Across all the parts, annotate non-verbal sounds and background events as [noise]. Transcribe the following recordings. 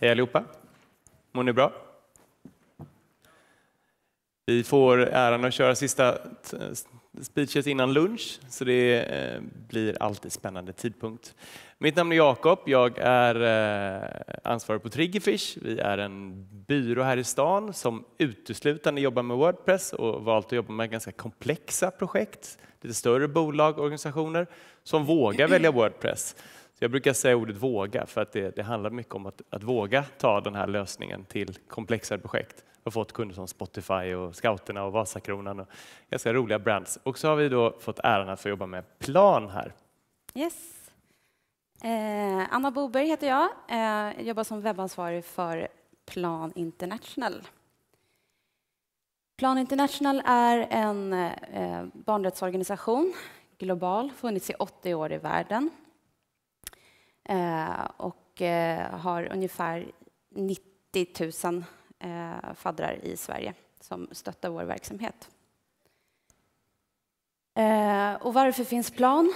Hej allihopa! Mår ni bra? Vi får äran att köra sista speeches innan lunch, så det eh, blir alltid spännande tidpunkt. Mitt namn är Jakob, jag är eh, ansvarig på Triggerfish. Vi är en byrå här i stan som uteslutande jobbar med Wordpress och valt att jobba med ganska komplexa projekt, lite större bolag och organisationer som vågar välja Wordpress. Så jag brukar säga ordet våga för att det, det handlar mycket om att, att, våga ta den här lösningen till komplexa projekt. Vi har fått kunder som Spotify och Scouterna och Vasakronan och ganska roliga brands. Och så har vi då fått äran att få jobba med Plan här. Yes. Eh, Anna Boberg heter jag. Eh, jag jobbar som webbansvarig för Plan International. Plan International är en eh, barnrättsorganisation, global, funnits i 80 år i världen. Eh, och eh, har ungefär 90 000 eh, faddrar i Sverige som stöttar vår verksamhet. Och varför finns Plan?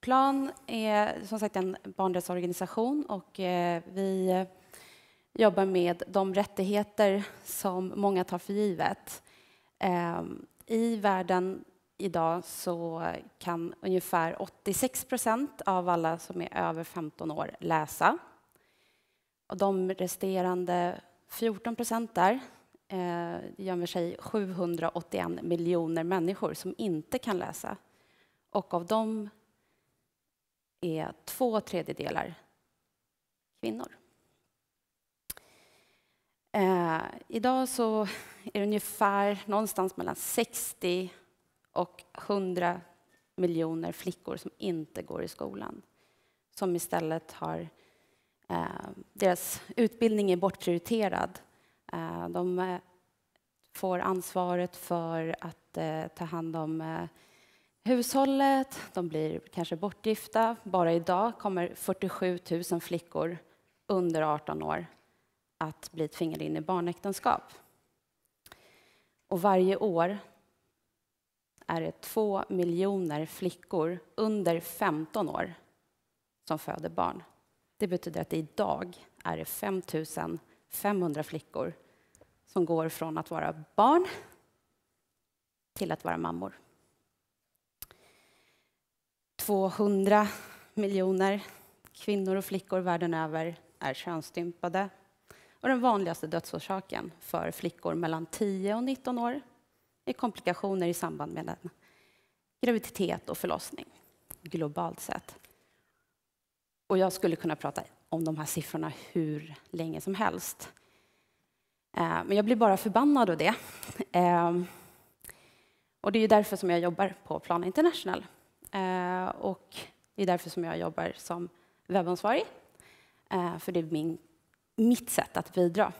Plan är som sagt en barnrättsorganisation och vi jobbar med de rättigheter som många tar för givet. I världen idag så kan ungefär 86 procent av alla som är över 15 år läsa. Och de resterande 14 procent där eh, gömmer sig 781 miljoner människor som inte kan läsa. Och av dem är två tredjedelar kvinnor. Eh, idag så är det ungefär någonstans mellan 60 och 100 miljoner flickor som inte går i skolan. Som istället har... Eh, deras utbildning är bortprioriterad. Eh, de eh, får ansvaret för att eh, ta hand om eh, hushållet. De blir kanske bortgifta. Bara idag kommer 47 000 flickor under 18 år att bli tvingade in i barnäktenskap. Och varje år är det två miljoner flickor under 15 år som föder barn. Det betyder att idag är det 5 500 flickor som går från att vara barn till att vara mammor. 200 miljoner kvinnor och flickor världen över är könsstympade. Och den vanligaste dödsorsaken för flickor mellan 10 och 19 år är komplikationer i samband med en graviditet och förlossning globalt sett. Och jag skulle kunna prata om de här siffrorna hur länge som helst. Eh, men jag blir bara förbannad av det. Eh, och det är därför som jag jobbar på Plan International. Eh, och det är därför som jag jobbar som webbansvarig. För det är min, mitt sätt att bidra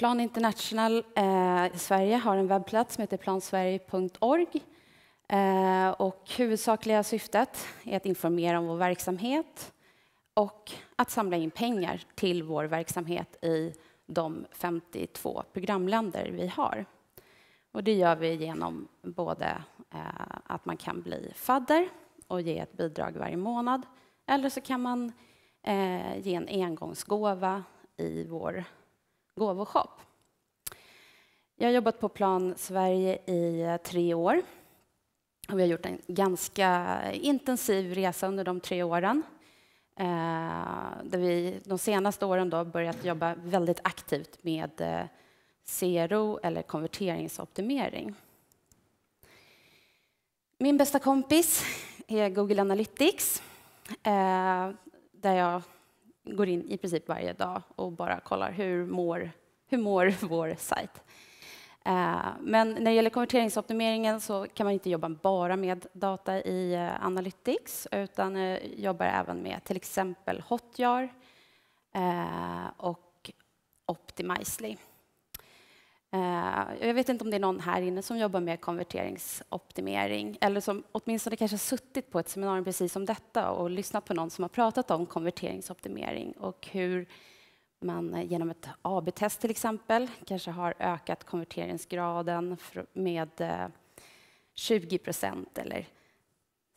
Plan International eh, Sverige har en webbplats som heter plansverige.org. Eh, huvudsakliga syftet är att informera om vår verksamhet och att samla in pengar till vår verksamhet i de 52 programländer vi har. Och det gör vi genom både eh, att man kan bli fadder och ge ett bidrag varje månad eller så kan man eh, ge en engångsgåva i vår gåvoshop. Jag har jobbat på Plan Sverige i eh, tre år. Och vi har gjort en ganska intensiv resa under de tre åren. Eh, där vi de senaste åren då börjat jobba väldigt aktivt med CRO eh, eller konverteringsoptimering. Min bästa kompis är Google Analytics, där jag går in i princip varje dag och bara kollar hur mår, hur mår [laughs] vår sajt. Eh, men när det gäller konverteringsoptimeringen så kan man inte jobba bara med data i eh, Analytics utan eh, jobbar även med till exempel Hotjar och Optimizely. Eh, jag vet inte om det är någon här inne som jobbar med konverteringsoptimering eller som åtminstone kanske suttit på ett seminarium precis som detta och lyssnat på någon som har pratat om konverteringsoptimering och hur man genom ett AB-test till exempel kanske har ökat konverteringsgraden med 20 eh, procent eller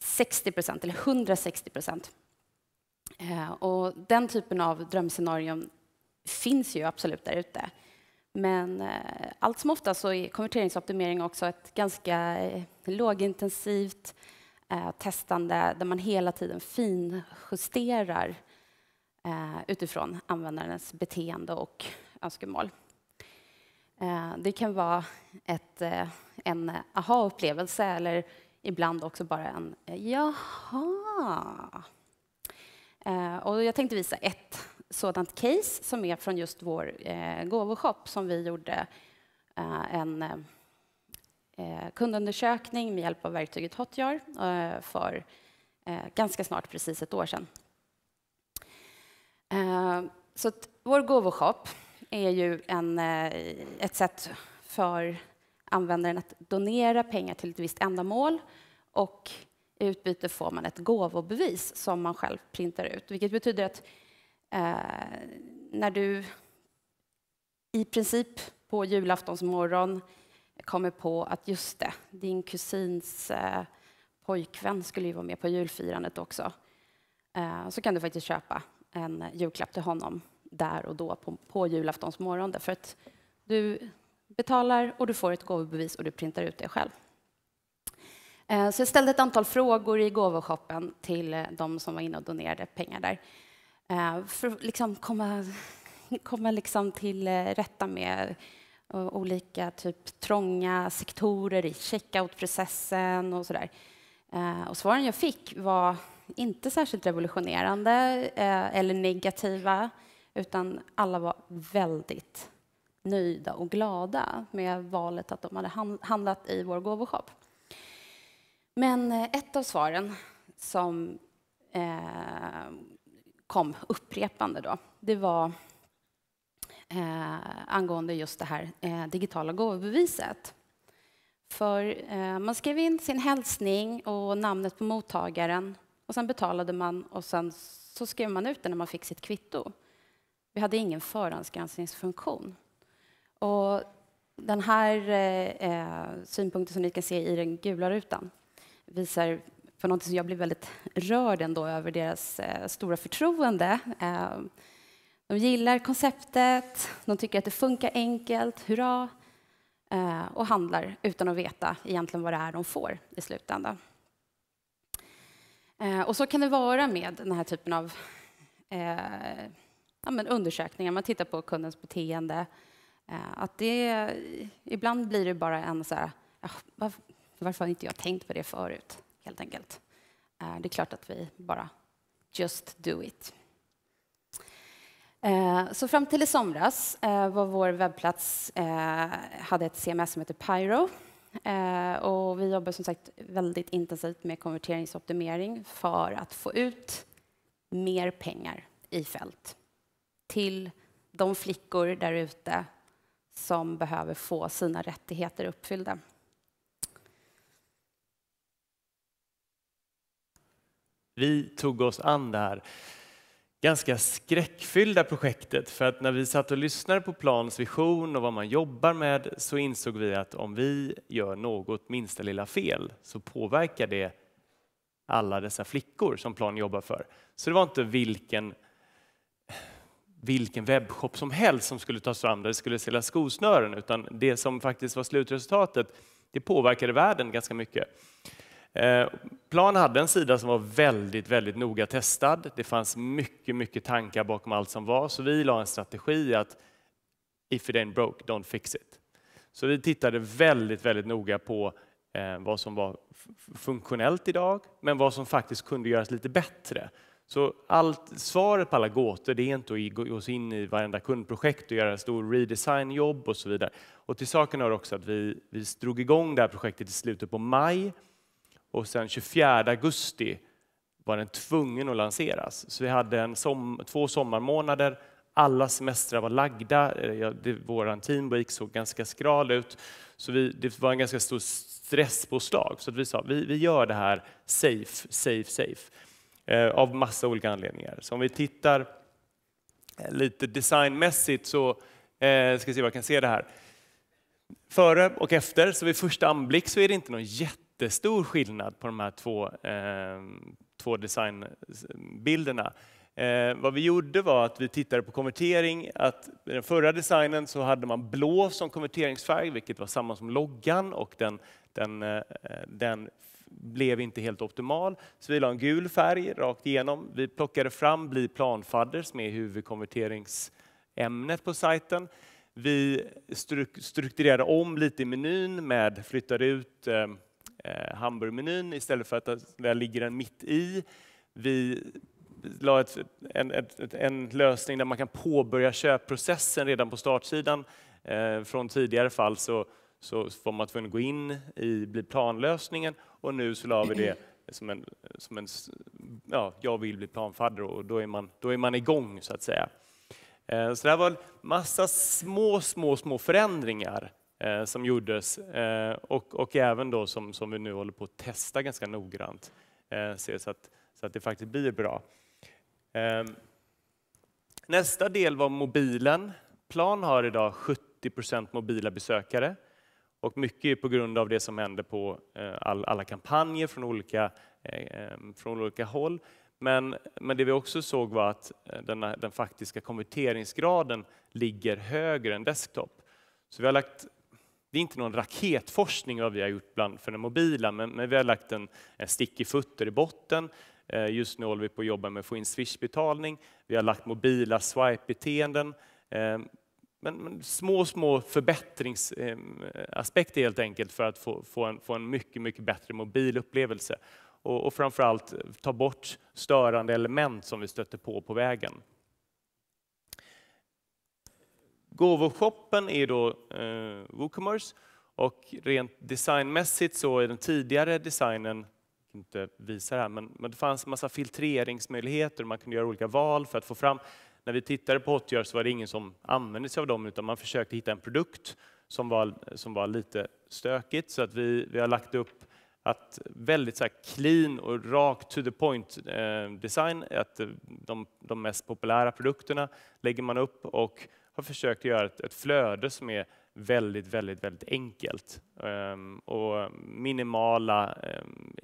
60 procent eller 160 procent. Eh, och den typen av drömscenarion finns ju absolut där ute. Men eh, allt som ofta så är konverteringsoptimering också ett ganska eh, lågintensivt eh, testande där man hela tiden finjusterar utifrån användarens beteende och önskemål. Det kan vara ett, en aha-upplevelse eller ibland också bara en jaha. Och jag tänkte visa ett sådant case som är från just vår eh, gåvoshop som vi gjorde eh, en eh, kundundersökning med hjälp av verktyget Hotjar eh, för eh, ganska snart precis ett år sedan. Eh, så vår gåvoshop är ju en, eh, ett sätt för användaren att donera pengar till ett visst ändamål och i utbyte får man ett gåvobevis som man själv printar ut, vilket betyder att Eh, när du i princip på julaftonsmorgon kommer på att just det, din kusins eh, pojkvän skulle ju vara med på julfirandet också. Eh, så kan du faktiskt köpa en julklapp till honom där och då på, på julaftonsmorgon därför att du betalar och du får ett gåvobevis och du printar ut det själv. Eh, så jag ställde ett antal frågor i gåvoshoppen till eh, de som var inne och donerade pengar där. Eh, för att liksom komma, komma liksom till eh, rätta med eh, olika typ trånga sektorer i checkout-processen och så där. Och svaren jag fick var inte särskilt revolutionerande eller negativa utan alla var väldigt nöjda och glada med valet att de hade handlat i vår gåvoshop. Men ett av svaren som kom upprepande då, det var eh, angående just det här eh, digitala gåvobeviset. För eh, man skrev in sin hälsning och namnet på mottagaren och sen betalade man och sen så skrev man ut det när man fick sitt kvitto. Vi hade ingen förhandsgranskningsfunktion. Och den här eh, eh synpunkten som ni kan se i den gula rutan visar för något som jag blev väldigt rörd ändå över deras eh, stora förtroende. Eh, de gillar konceptet, de tycker att det funkar enkelt, hurra! Eh, och handlar utan att veta egentligen vad det är de får i slutändan. Och så kan det vara med den här typen av eh, ja, undersökningar. Man tittar på kundens beteende. Eh, att det, ibland blir det bara en så här, varför, varför har inte jag tänkt på det förut? helt enkelt. Eh, det är klart att vi bara just do it. Eh, så fram till i somras eh, var vår webbplats hade ett CMS som heter Pyro. Och vi jobbar som sagt väldigt intensivt med konverteringsoptimering för att få ut mer pengar i fält till de flickor där ute som behöver få sina rättigheter uppfyllda. Vi tog oss an det här ganska skräckfyllda projektet för att när vi satt och lyssnade på Plans vision och vad man jobbar med så insåg vi att om vi gör något minsta lilla fel så påverkar det alla dessa flickor som Plan jobbar för. Så det var inte vilken vilken webbshop som helst som skulle tas fram där det skulle säljas skosnören utan det som faktiskt var slutresultatet det påverkade världen ganska mycket. Eh, Plan hade en sida som var väldigt, väldigt noga testad. Det fanns mycket, mycket tankar bakom allt som var, så vi la en strategi att if it ain't broke, don't fix it. Så vi tittade väldigt, väldigt noga på eh, vad som var funktionellt idag, men vad som faktiskt kunde göras lite bättre. Så allt, svaret på alla gåtor det är inte att gå in i varenda kundprojekt och göra stor redesignjobb och så vidare. Och till saken hör också att vi, vi drog igång det här projektet i slutet på maj och sen 24 augusti var den tvungen att lanseras. Så vi hade en som, två sommarmånader, alla semestrar var lagda, eh, ja, vår teamweek såg ganska skral ut, så vi, det var en ganska stor stresspåslag. Så vi sa, vi, vi gör det här safe, safe, safe, eh, av massa olika anledningar. Så om vi tittar eh, lite designmässigt så eh, ska se vad jag kan se det här. Före och efter, så vid första anblick så är det inte någon jätte jättestor skillnad på de här två, eh, två designbilderna. Eh, vad vi gjorde var att vi tittade på konvertering. Att I den förra designen så hade man blå som konverteringsfärg, vilket var samma som loggan och den, den, eh, den blev inte helt optimal. Så vi la en gul färg rakt igenom. Vi plockade fram Bli planfadder som är huvudkonverteringsämnet på sajten. Vi strukturerade om lite i menyn med flyttade ut eh, eh, hamburgermenyn istället för att där ligger den mitt i. Vi la ett, en, ett, en, lösning där man kan påbörja köpprocessen redan på startsidan. Eh, från tidigare fall så, så var man tvungen att gå in i bli planlösningen och nu så la vi det som en, som en ja, jag vill bli planfadder och då är, man, då är man igång så att säga. Eh, så det här var massa små, små, små förändringar eh, som gjordes eh, och, och även då som, som vi nu håller på att testa ganska noggrant eh, så, att, så att det faktiskt blir bra. Ehm, nästa del var mobilen. Plan har idag 70 mobila besökare och mycket är på grund av det som händer på eh, all, alla kampanjer från olika, eh, ehm, från olika håll. Men, men, det vi också såg var att eh, den, den faktiska konverteringsgraden ligger högre än desktop. Så vi har lagt det är inte någon raketforskning vad vi har gjort bland för den mobila, men, men vi har lagt en, en i futter i botten. Eh, just nu håller vi på att jobba med att få in Swishbetalning. Vi har lagt mobila swipe-beteenden. Eh, men, men, små, små förbättringsaspekter eh, helt enkelt för att få, få, en, få en mycket, mycket bättre mobilupplevelse. Och, och framför allt ta bort störande element som vi stöter på på vägen. Gåvoshoppen är då eh, WooCommerce och rent designmässigt så är den tidigare designen Jag kan inte visa det här, men, men det fanns en massa filtreringsmöjligheter, man kunde göra olika val för att få fram. När vi tittade på Hotjar så var det ingen som använde sig av dem, utan man försökte hitta en produkt som var, som var lite stökigt, så att vi, vi har lagt upp att väldigt så clean och rakt to the point eh, design, att de, de mest populära produkterna lägger man upp och har försökt göra ett, ett flöde som är väldigt, väldigt, väldigt enkelt um, och minimala um,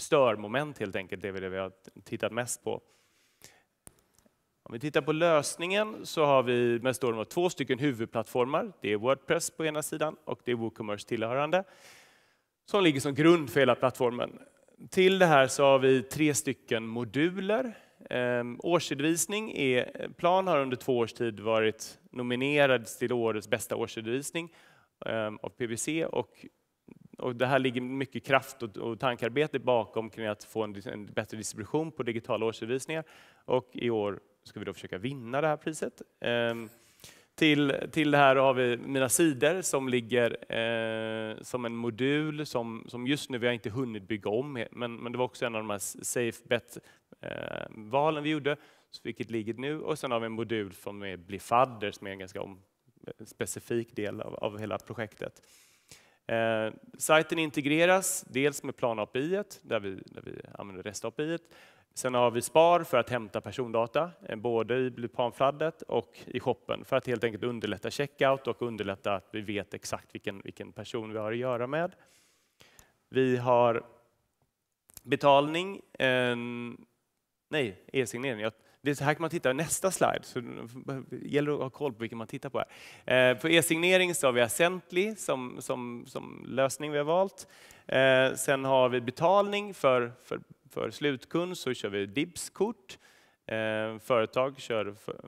störmoment helt enkelt, det är det vi har tittat mest på. Om vi tittar på lösningen så har vi med Storm två stycken huvudplattformar. Det är Wordpress på ena sidan och det är WooCommerce tillhörande som ligger som grund för hela plattformen. Till det här så har vi tre stycken moduler. Ehm, årsredovisning är, Plan har under två års tid varit nominerades till årets bästa årsredovisning ehm, av PBC och, och det här ligger mycket kraft och, och tankarbete bakom kring att få en, en bättre distribution på digitala årsredovisningar och i år ska vi då försöka vinna det här priset. Ehm, till, till det här har vi mina sidor som ligger eh, som en modul som, som just nu, vi har inte hunnit bygga om, men, men det var också en av de här Safe Bet-valen eh, vi gjorde, vilket ligger nu, och sen har vi en modul som är blir fadder, som är en ganska specifik del av, av hela projektet. Eh, sajten integreras dels med PlanAPI, där vi, där vi använder REST-API. Sen har vi SPAR för att hämta persondata, eh, både i Blupanfladdet och i shoppen, för att helt enkelt underlätta checkout och underlätta att vi vet exakt vilken, vilken person vi har att göra med. Vi har betalning, eh, nej, e-signering. Det här kan man titta, nästa slide, så det gäller att ha koll på vilken man tittar på. Här. Eh, på e-signering så har vi Ascently som, som, som lösning vi har valt. Eh, sen har vi betalning för, för, för slutkund, så kör vi DIBS-kort. Eh, företag kör för,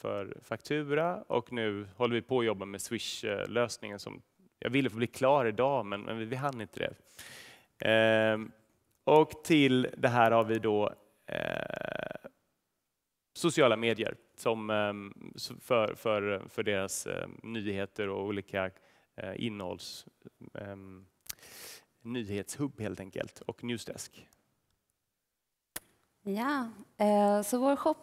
för faktura och nu håller vi på att jobba med Swish-lösningen som jag ville få bli klar idag, men, men vi, vi hann inte det. Och till det här har vi då sociala medier som, ehm, för, för, för deras ehm, nyheter och olika eh, innehålls... Ehm, nyhetshubb helt enkelt och Newsdesk. Ja, eh, så vår shop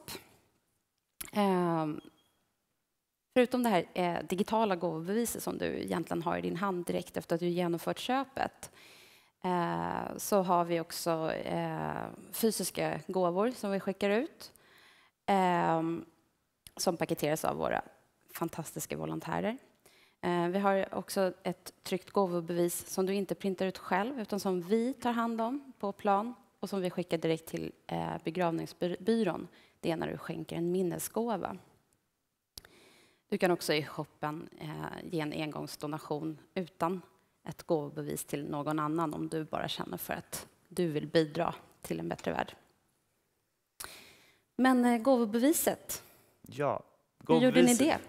Förutom det här eh, digitala gåvobeviset som du egentligen har i din hand direkt efter att du genomfört köpet så har vi också fysiska gåvor som vi skickar ut. Ehm, som paketeras av våra fantastiska volontärer. Ehm, vi har också ett tryckt gåvobevis som du inte printar ut själv utan som vi tar hand om på plan och som vi skickar direkt till eh, begravningsbyrån. Det är när du skänker en minnesgåva. Du kan också i shoppen eh, ge en engångsdonation utan ett gåvobevis till någon annan om du bara känner för att du vill bidra till en bättre värld. Men eh, gåvobeviset, ja, gåvobeviset. hur gjorde ni det?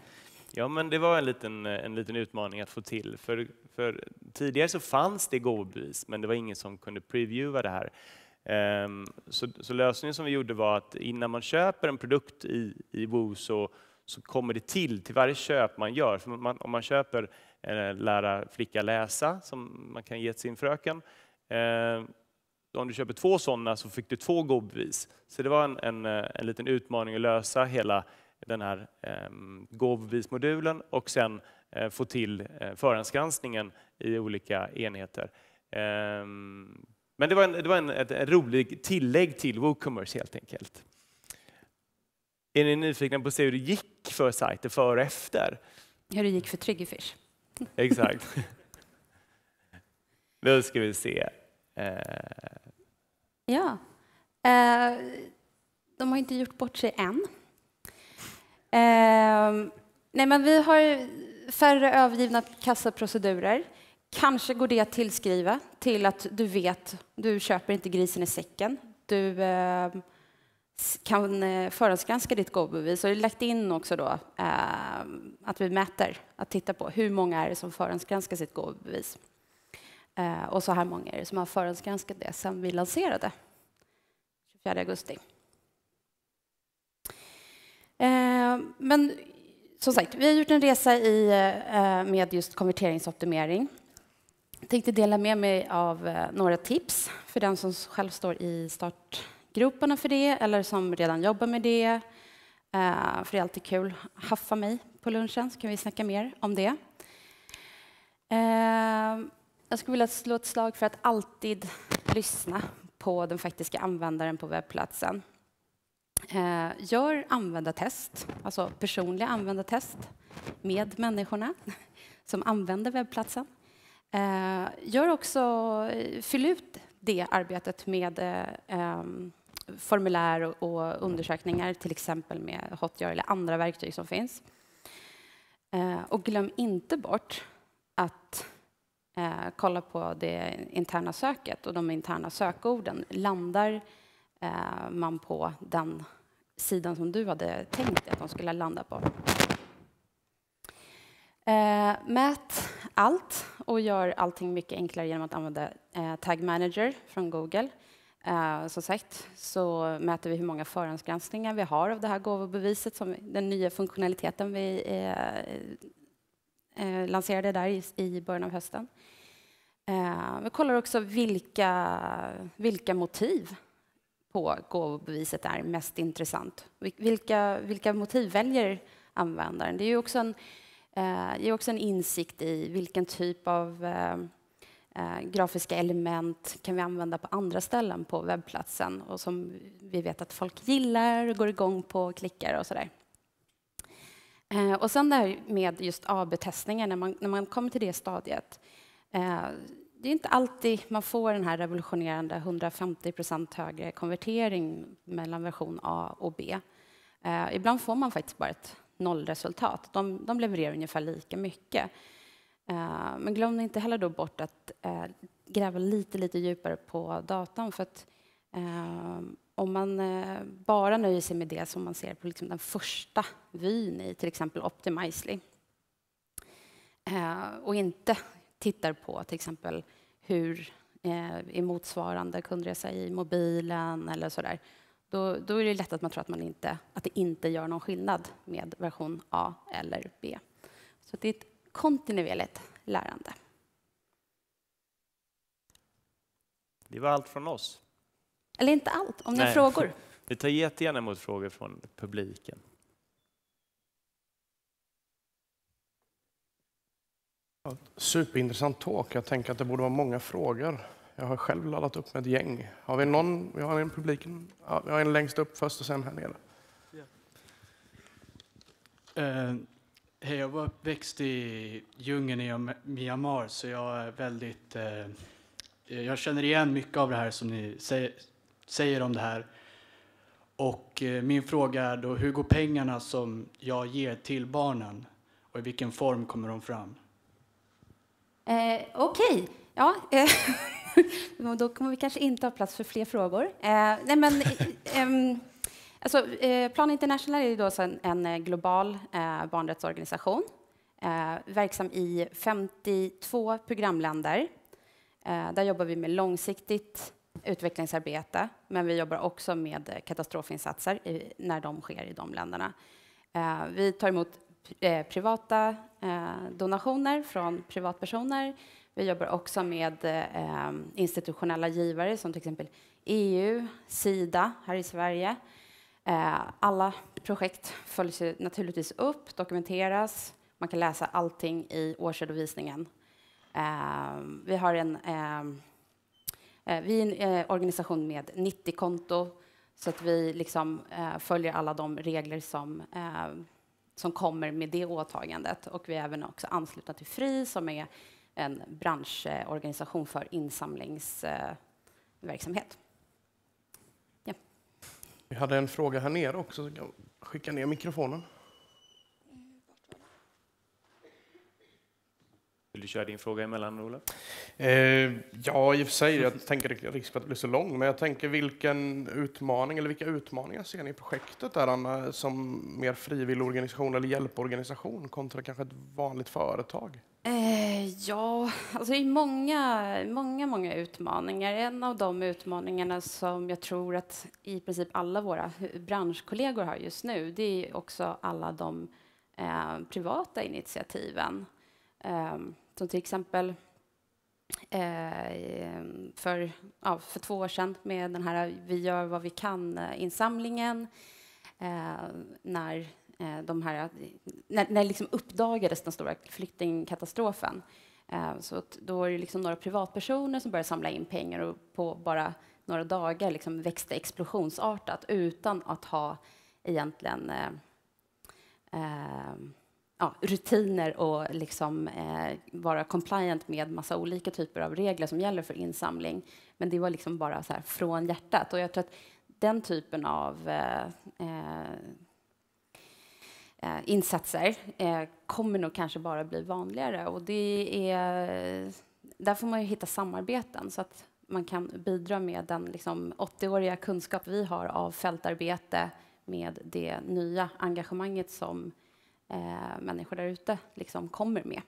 Ja, men det var en liten, eh, en liten utmaning att få till. För, för tidigare så fanns det gåvobevis, men det var ingen som kunde previewa det här. Um, så, så, lösningen som vi gjorde var att innan man köper en produkt i, i Woo så, så kommer det till till varje köp man gör. Man, om man köper eh, Lära flicka läsa, som man kan ge till sin fröken, eh, om du köper två sådana så fick du två gåvobevis. Så det var en, en, eh, en liten utmaning att lösa hela den här eh, gåvobevismodulen och sen eh, få till eh, förhandsgranskningen i olika enheter. Eh, men det var, en, det var en, ett, en rolig tillägg till WooCommerce helt enkelt. Är ni nyfikna på att se hur det gick för sajten före och efter? Hur det gick för Triggerfish. Exakt. [laughs] Nu ska vi se. Eh, Ja. Eh, de har inte gjort bort sig än. Ehm, nej, men vi har färre övergivna kassaprocedurer. Kanske går det att tillskriva till att du vet, du köper inte grisen i säcken. Du ehm, kan eh, förhandsgranska ditt go-bevis. Och det är lagt in också då ehm, att vi mäter, att titta på hur många är det som förhandsgranskar sitt go Eh, och så här många är det som har förhandsgranskat det sedan vi lanserade 24 augusti. Eh, men som sagt, vi har gjort en resa i, eh, med just konverteringsoptimering. Jag tänkte dela med mig av eh, några tips för den som själv står i startgroparna för det eller som redan jobbar med det. Eh, för det är alltid kul. Haffa mig på lunchen så kan vi snacka mer om det. Eh, jag skulle vilja slå ett slag för att alltid lyssna på den faktiska användaren på webbplatsen. Eh, gör användartest, alltså personliga användartest med människorna som använder webbplatsen. Eh, gör också, fyll ut det arbetet med eh, formulär och, och undersökningar, till exempel med Hotjar eller andra verktyg som finns. Och glöm inte bort att eh, kolla på det interna söket och de interna sökorden. Landar eh, man på den sidan som du hade tänkt att de skulle landa på? Eh, mät allt och gör allting mycket enklare genom att använda eh, Tag Manager från Google. Eh, som sagt så mäter vi hur många förhandsgranskningar vi har av det här gåvobeviset som den nya funktionaliteten vi eh, Eh, lanserade där i, början av hösten. Eh, vi kollar också vilka, vilka motiv på gåvobeviset är mest intressant. Vilka, vilka motiv väljer användaren? Det är också en, ger eh, också en insikt i vilken typ av grafiska element kan vi använda på andra ställen på webbplatsen och som vi vet att folk gillar och går igång på och klickar och sådär. Eh, och sen det här med just AB-testningar, när man, när man kommer till det stadiet. Eh, det är inte alltid man får den här revolutionerande 150 procent högre konvertering mellan version A och B. Eh, ibland får man faktiskt bara ett nollresultat. De, de levererar ungefär lika mycket. men glöm inte heller då bort att gräva lite, lite djupare på datan. För att, om man eh, bara nöjer sig med det som man ser på liksom den första vyn i till exempel Optimizely eh, och inte tittar på till exempel hur eh, i motsvarande kundresa i mobilen eller så där, då, då, är det lätt att man tror att, man inte, att det inte gör någon skillnad med version A eller B. Så det är ett kontinuerligt lärande. Det var allt från oss. Eller inte allt, om ni har frågor. [laughs] Vi tar jättegärna emot frågor från publiken. Superintressant talk. Jag tänker att det borde vara många frågor. Jag har själv laddat upp med ett gäng. Har vi någon? Vi har en i publiken. Ja, vi har en längst upp först och sen här nere. Uh, Hej, jag var uppväxt i djungeln i Myanmar så jag är väldigt... Uh, jag känner igen mycket av det här som ni säger, säger om det här. Och eh, min fråga är då, hur går pengarna som jag ger till barnen och i vilken form kommer de fram? Eh, Okej, okay. ja. Eh, [laughs] då kommer vi kanske inte ha plats för fler frågor. Eh, nej men, alltså, eh, alltså, Plan International är då en, en eh, global barnrättsorganisation verksam i 52 programländer. där jobbar vi med långsiktigt utvecklingsarbete, men vi jobbar också med katastrofinsatser i, när de sker i de länderna. Eh, vi tar emot eh, privata eh, donationer från privatpersoner. Vi jobbar också med eh, institutionella givare som till exempel EU, Sida här i Sverige. Eh, alla projekt följs naturligtvis upp, dokumenteras. Man kan läsa allting i årsredovisningen. Eh, vi har en Eh, vi är en eh, organisation med 90-konto så att vi liksom, eh, följer alla de regler som, som kommer med det åtagandet. Och vi är även också anslutna till FRI som är en branschorganisation för insamlingsverksamhet. Ja. Vi hade en fråga här nere också. Skicka ner mikrofonen. Vill du köra din fråga emellan, Ola? Eh, ja, i och för sig. Jag [laughs] tänker risk för att det blir så lång, men jag tänker vilken utmaning eller vilka utmaningar ser ni i projektet där, Anna, som mer frivillig organisation eller hjälporganisation kontra kanske ett vanligt företag? Eh, ja, alltså det är många, många, många utmaningar. En av de utmaningarna som jag tror att i princip alla våra branschkollegor har just nu, det är också alla de eh, privata initiativen. Um, som till exempel eh, för, ja, för två år sedan med den här Vi gör vad vi kan-insamlingen. Eh, eh, när, de här, när, när liksom uppdagades den stora flyktingkatastrofen så då är det liksom några privatpersoner som började samla in pengar och på bara några dagar liksom växte explosionsartat utan att ha egentligen eh, eh, ja, rutiner och liksom, eh, vara compliant med massa olika typer av regler som gäller för insamling. Men det var liksom bara så här från hjärtat. Och jag tror att den typen av eh, eh, eh insatser eh, kommer nog kanske bara bli vanligare. Och det är, där får man ju hitta samarbeten så att man kan bidra med den liksom, 80-åriga kunskap vi har av fältarbete med det nya engagemanget som eh, människor där ute liksom kommer med.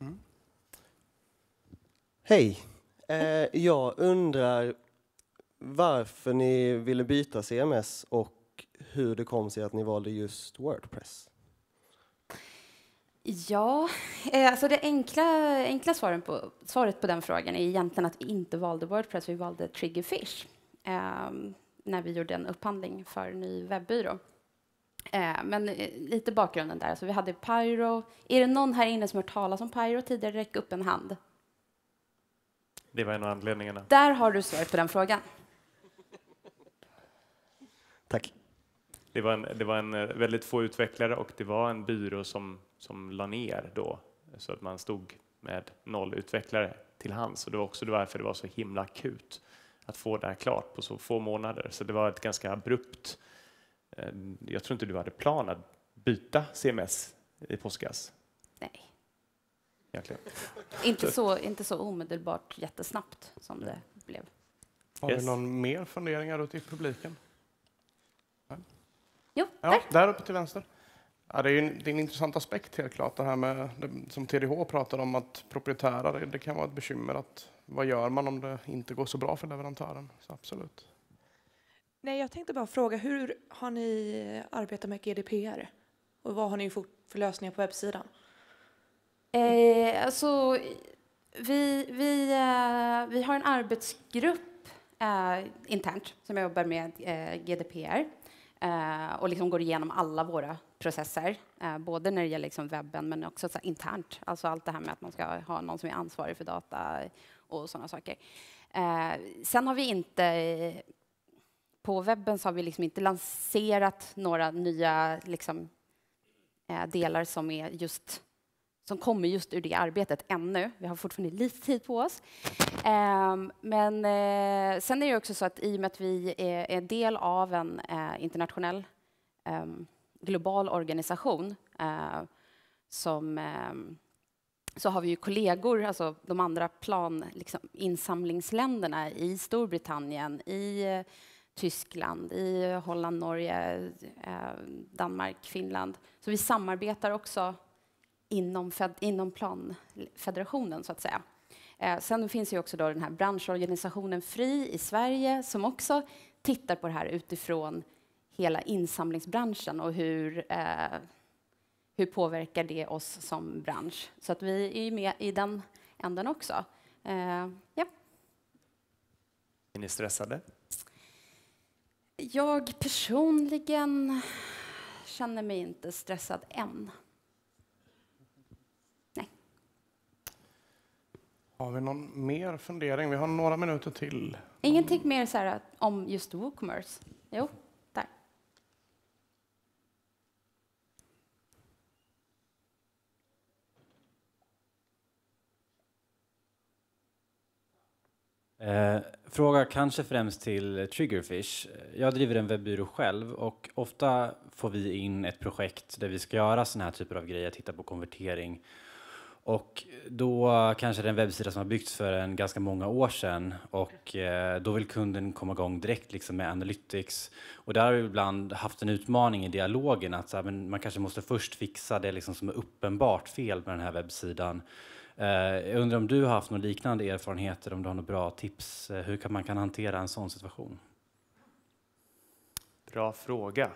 Mm. Hej! Eh, jag undrar varför ni ville byta CMS och hur det kom sig att ni valde just Wordpress? Ja, eh, alltså det enkla, enkla svaren på, svaret på den frågan är egentligen att vi inte valde Wordpress, vi valde Triggerfish eh, när vi gjorde en upphandling för en ny webbyrå. Eh, men eh, lite bakgrunden där. Alltså, vi hade Pyro. Är det någon här inne som har hört talas om Pyro tidigare? Räck upp en hand. Det var en av anledningarna. Där har du svaret på den frågan. Tack. Det var, en, det var en eh, väldigt få utvecklare och det var en byrå som, som la ner då så att man stod med noll utvecklare till hands. Och det var också därför det var så himla akut att få det här klart på så få månader. Så det var ett ganska abrupt Ehm, jag tror inte du hade plan att byta CMS i påskas. Nej. Egentligen. Inte så, inte så omedelbart jättesnabbt som det blev. Har yes. vi någon mer funderingar ute i publiken? Nej. Jo, ja, där. där uppe till vänster. Ja, det, är en, det är en intressant aspekt helt klart, det här med det, som TDH pratar om att proprietära, det, kan vara ett bekymmer. Att, vad gör man om det inte går så bra för leverantören? Så absolut. Nej, jag tänkte bara fråga, hur har ni arbetat med GDPR? Och vad har ni fått för lösningar på webbsidan? Eh, alltså, vi, vi, eh, vi har en arbetsgrupp eh, internt som jobbar med eh, GDPR eh, och liksom går igenom alla våra processer, eh, både när det gäller liksom webben men också internt. Alltså allt det här med att man ska ha någon som är ansvarig för data och sådana saker. Eh, sen har vi inte på webben så har vi liksom inte lanserat några nya liksom, eh, delar som, är just, som kommer just ur det arbetet ännu. Vi har fortfarande lite tid på oss. Ehm, men eh, sen är det också så att i och med att vi är del av en eh, internationell ehm, global organisation som ehm, så har vi ju kollegor, alltså de andra plan, liksom, insamlingsländerna i Storbritannien, i Tyskland, i Holland, Norge, eh, Danmark, Finland. Så vi samarbetar också inom, inom planfederationen, så att säga. Eh, sen finns ju också då den här branschorganisationen FRI i Sverige som också tittar på det här utifrån hela insamlingsbranschen och hur, eh, hur påverkar det oss som bransch? Så att vi är ju med i den änden också. Eh, ja. Är ni stressade? Jag personligen känner mig inte stressad än. Nej. Har vi någon mer fundering? Vi har några minuter till. Ingenting mer så här, om just WooCommerce? Jo. Eh, fråga kanske främst till Triggerfish. Jag driver en webbyrå själv och ofta får vi in ett projekt där vi ska göra sådana här typer av grejer, titta på konvertering. Och då kanske det är en webbsida som har byggts för en ganska många år sedan och eh, då vill kunden komma igång direkt liksom med Analytics. Och där har vi ibland haft en utmaning i dialogen att så här, men man kanske måste först fixa det liksom som är uppenbart fel med den här webbsidan Eh, jag undrar om du har haft några liknande erfarenheter, om du har några bra tips. Eh, hur kan man kan hantera en sån situation? Bra fråga.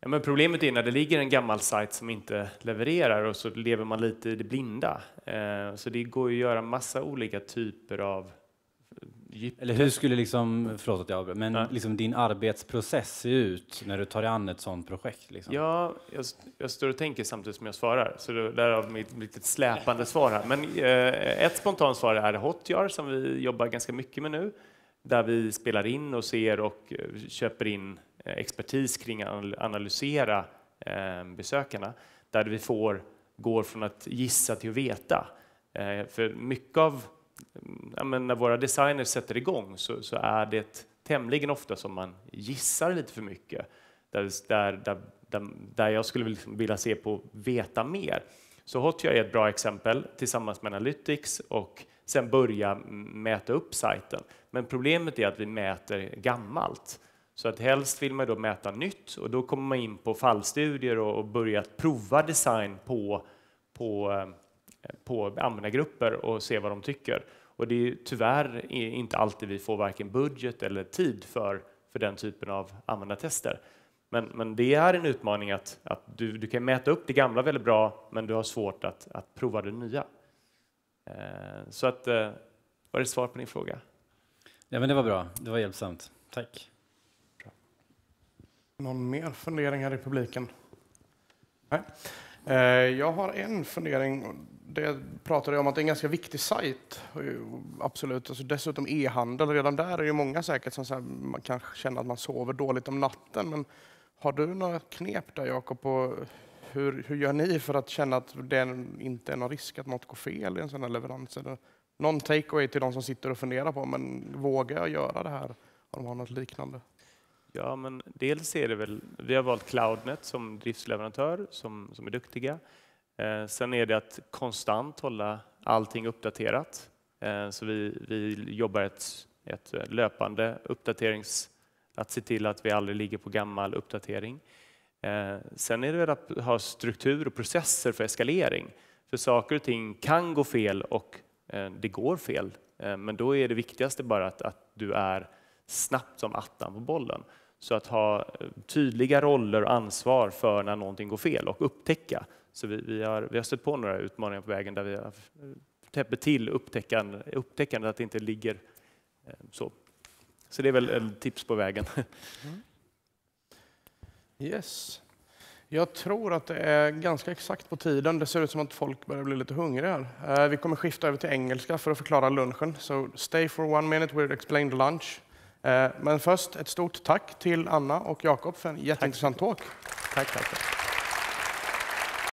Ja, men problemet är när det ligger en gammal sajt som inte levererar och så lever man lite i det blinda. Eh, så det går att göra massa olika typer av Gitt. Eller hur skulle liksom, förlåt att jag men ja. liksom din arbetsprocess se ut när du tar dig an ett sådant projekt? Liksom? Ja, jag, jag, står och tänker samtidigt som jag svarar, så det, därav mitt lite släpande svar här. Men eh, ett spontant svar är Hotjar som vi jobbar ganska mycket med nu, där vi spelar in och ser och eh, köper in eh, expertis kring att analysera eh, besökarna, där vi får, går från att gissa till att veta. Eh, för mycket av ja, när våra designers sätter igång så, så är det tämligen ofta som man gissar lite för mycket. Där, där, där, där, jag skulle liksom vilja se på veta mer. Så Hotjar är ett bra exempel tillsammans med Analytics och sen börja mäta upp sajten. Men problemet är att vi mäter gammalt. Så att helst vill man då mäta nytt och då kommer man in på fallstudier och, börja prova design på, på eh, på användargrupper och se vad de tycker. Och det är tyvärr inte alltid vi får varken budget eller tid för, för den typen av användartester. Men, men det är en utmaning att, att du, du kan mäta upp det gamla väldigt bra men du har svårt att, att prova det nya. Eh, så att, eh, var det svar på din fråga? Ja, men det var bra. Det var hjälpsamt. Tack. Bra. Någon mer fundering här i publiken? Nej. Eh, jag har en fundering det pratade jag om att det är en ganska viktig sajt. Absolut. Alltså dessutom e-handel. Redan där är det många säkert som så här, man kan känna att man sover dåligt om natten. Men har du några knep där, Jakob? hur, hur gör ni för att känna att det inte är någon risk att något går fel i en sån här leverans? Eller någon takeaway till de som sitter och funderar på, men vågar jag göra det här? Om de har något liknande? Ja, men dels är det väl, vi har valt Cloudnet som driftsleverantör som, som är duktiga. Eh, sen är det att konstant hålla allting uppdaterat. Eh, så vi, vi jobbar ett, ett löpande uppdaterings... Att se till att vi aldrig ligger på gammal uppdatering. Eh, sen är det att ha struktur och processer för eskalering. För saker och ting kan gå fel och det går fel. Men då är det viktigaste bara att, att du är snabbt som attan på bollen. Så att ha tydliga roller och ansvar för när någonting går fel och upptäcka så vi, vi, har, vi har stött på några utmaningar på vägen där vi har täpper till upptäckandet, upptäckandet att det inte ligger eh, så. Så det är väl ett tips på vägen. Mm. Yes. Jag tror att det är ganska exakt på tiden. Det ser ut som att folk börjar bli lite hungriga eh, Vi kommer skifta över till engelska för att förklara lunchen. So stay for one minute, we'll explain the lunch. Eh, men först ett stort tack till Anna och Jakob för en jätteintressant tack. talk. Tack, tack.